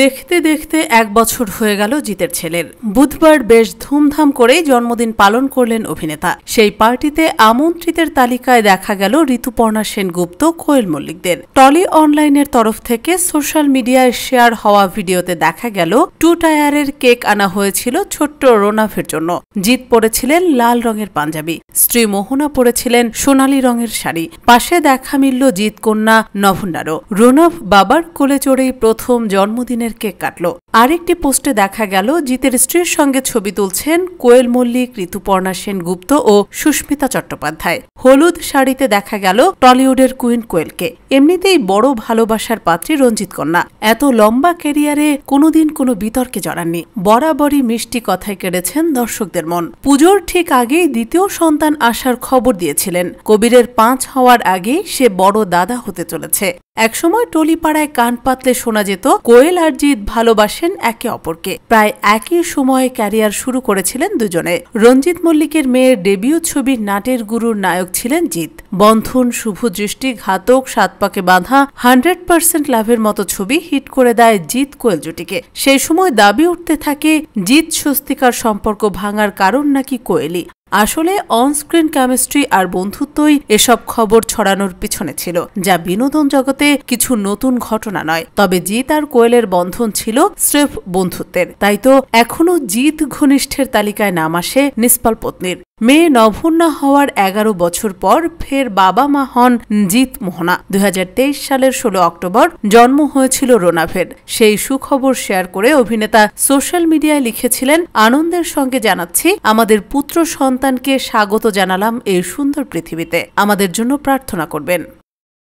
দেখতে দেখতে এক বছর হয়ে গেল জিতের ছেলের বুধবার বেশ ধুমধাম করে জন্মদিন পালন করলেন অভিনেতা সেই পার্টিতে আমন্ত্রিতের তালিকায় দেখা গেল ঋতুপর্ণা সেনগুপ্ত কোয়েল মল্লিকদের টলি অনলাইনের তরফ থেকে সোশ্যাল মিডিয়ায় শেয়ার হওয়া ভিডিওতে দেখা গেল টু টায়ারের কেক আনা হয়েছিল ছোট্ট রোনাফের জন্য জিত পরেছিলেন লাল রঙের পাঞ্জাবি স্ত্রী মোহনা পরেছিলেন সোনালি রঙের শাড়ি পাশে দেখা মিলল জিত কন্যা নভণ্ডারও রোনাফ বাবার কোলে চড়েই প্রথম জন্ম tener que Carlo আরেকটি পোস্টে দেখা গেল জিতের স্ত্রীর সঙ্গে ছবি তুলছেন কোয়েল মল্লিক ঋতুপর্ণা সেনগুপ্ত ও সুস্মিতা চট্টোপাধ্যায় হলুদ শাড়িতে দেখা গেল টলিউডের কুইন কোয়েলকে এমনিতেই বড় ভালোবাসার পাত্রী রঞ্জিত কন্যা এত লম্বা ক্যারিয়ারে কোনোদিন কোনো বিতর্কে জড়াননি বরাবরই মিষ্টি কথায় কেড়েছেন দর্শকদের মন পুজোর ঠিক আগেই দ্বিতীয় সন্তান আসার খবর দিয়েছিলেন কবিরের পাঁচ হওয়ার আগেই সে বড় দাদা হতে চলেছে একসময় টলিপাড়ায় কান পাতলে শোনা যেত কোয়েল আর জিৎ ভালোবাসে আসেন একে অপরকে প্রায় একই সময়ে ক্যারিয়ার শুরু করেছিলেন দুজনে রঞ্জিত মল্লিকের মেয়ের ডেবিউ ছবির নাটের গুরুর নায়ক ছিলেন জিৎ বন্ধন শুভ দৃষ্টি ঘাতক সাত পাকে বাঁধা হান্ড্রেড পার্সেন্ট লাভের মতো ছবি হিট করে দেয় জিৎ কোয়েল জুটিকে সেই সময় দাবি উঠতে থাকে জিৎ স্বস্তিকার সম্পর্ক ভাঙার কারণ নাকি কোয়েলি আসলে অনস্ক্রিন কেমিস্ট্রি আর বন্ধুত্বই এসব খবর ছড়ানোর পিছনে ছিল যা বিনোদন জগতে কিছু নতুন ঘটনা নয় তবে জিত আর কোয়েলের বন্ধন ছিল স্রেফ বন্ধুত্বের তাই তো এখনও জিৎ ঘনিষ্ঠের তালিকায় নাম আসে নিষ্পাল পত্নীর মেয়ে নভন্যা হওয়ার এগারো বছর পর ফের বাবা মা হন জিৎ মোহনা দুই সালের ষোলো অক্টোবর জন্ম হয়েছিল রোনাভের সেই সুখবর শেয়ার করে অভিনেতা সোশ্যাল মিডিয়ায় লিখেছিলেন আনন্দের সঙ্গে জানাচ্ছি আমাদের পুত্র সন্তানকে স্বাগত জানালাম এই সুন্দর পৃথিবীতে আমাদের জন্য প্রার্থনা করবেন